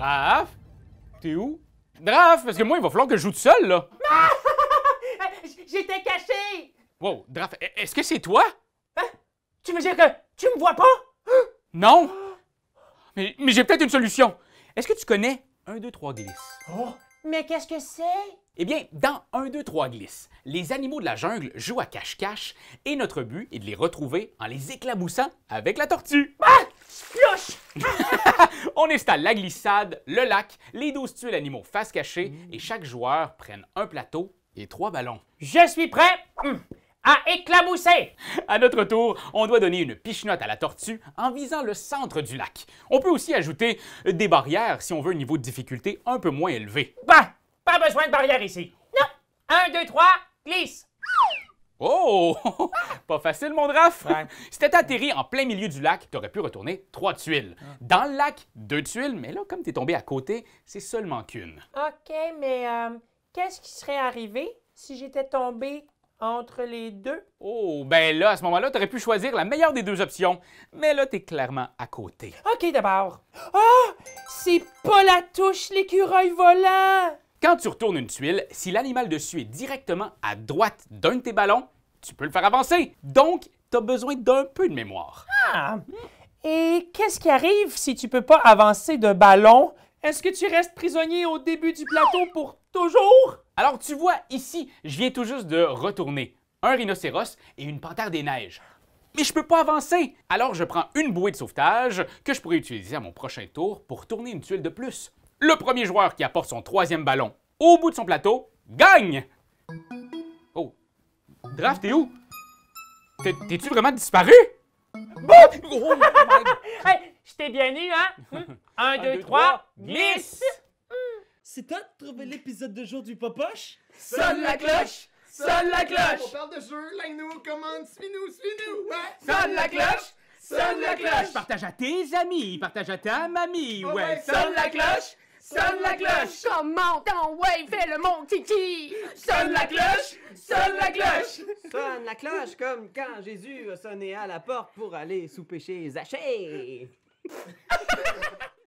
Draf? T'es où? Draf, parce que moi, il va falloir que je joue tout seul, là. Euh, j'étais caché! Wow, Draf, e-, est-ce que c'est toi? Hein? Tu veux dire que tu me vois pas? Non! Mais, j'ai peut-être une solution. Est-ce que tu connais 1, 2, 3 glisse? Oh! Mais qu'est-ce que c'est? Eh bien, dans 1, 2, 3 glisse, les animaux de la jungle jouent à cache-cache et notre but est de les retrouver en les éclaboussant avec la tortue. Ah! ah! On installe la glissade, le lac, les 12 tuiles animaux face cachée et chaque joueur prenne un plateau et trois ballons. Je suis prêt hum, à éclabousser! À notre tour, on doit donner une pichenote à la tortue en visant le centre du lac. On peut aussi ajouter des barrières si on veut un niveau de difficulté un peu moins élevé. Bah, pas besoin de barrières ici. Non! Un, deux, trois, glisse! Oh! Pas facile, mon drap! frère. si t'étais atterri en plein milieu du lac, t'aurais pu retourner trois tuiles. Ah. Dans le lac, deux tuiles, mais là, comme t'es tombé à côté, c'est seulement qu'une. OK, mais euh, qu'est-ce qui serait arrivé si j'étais tombé entre les deux? Oh, ben là, à ce moment-là, t'aurais pu choisir la meilleure des deux options. Mais là, t'es clairement à côté. OK, d'abord. Oh, c'est pas la touche, l'écureuil volant! Quand tu retournes une tuile, si l'animal dessus est directement à droite d'un de tes ballons, tu peux le faire avancer. Donc, tu as besoin d'un peu de mémoire. Ah! Et qu'est-ce qui arrive si tu peux pas avancer de ballon? Est-ce que tu restes prisonnier au début du plateau pour toujours? Alors, tu vois, ici, je viens tout juste de retourner un rhinocéros et une panthère des neiges. Mais je peux pas avancer! Alors, je prends une bouée de sauvetage que je pourrais utiliser à mon prochain tour pour tourner une tuile de plus. Le premier joueur qui apporte son troisième ballon au bout de son plateau gagne. Oh, Draft, t'es où? T'es-tu vraiment disparu? Bon! hey, je t'ai bien eu, hein? 1, hum? deux, trois, miss! C'est toi de trouver l'épisode de jour du Popoche? Sonne la cloche! Sonne la cloche! On parle de jeu, like-nous, commande, suis-nous, suis-nous! Ouais. Sonne la cloche! Sonne la cloche! Partage à tes amis, partage à ta mamie, ouais! Sonne la cloche! Sonne la cloche! Comment on wave fait le mon Titi. Sonne la cloche! Sonne la cloche! Sonne la cloche comme quand Jésus a sonné à la porte pour aller sous péché Zachée!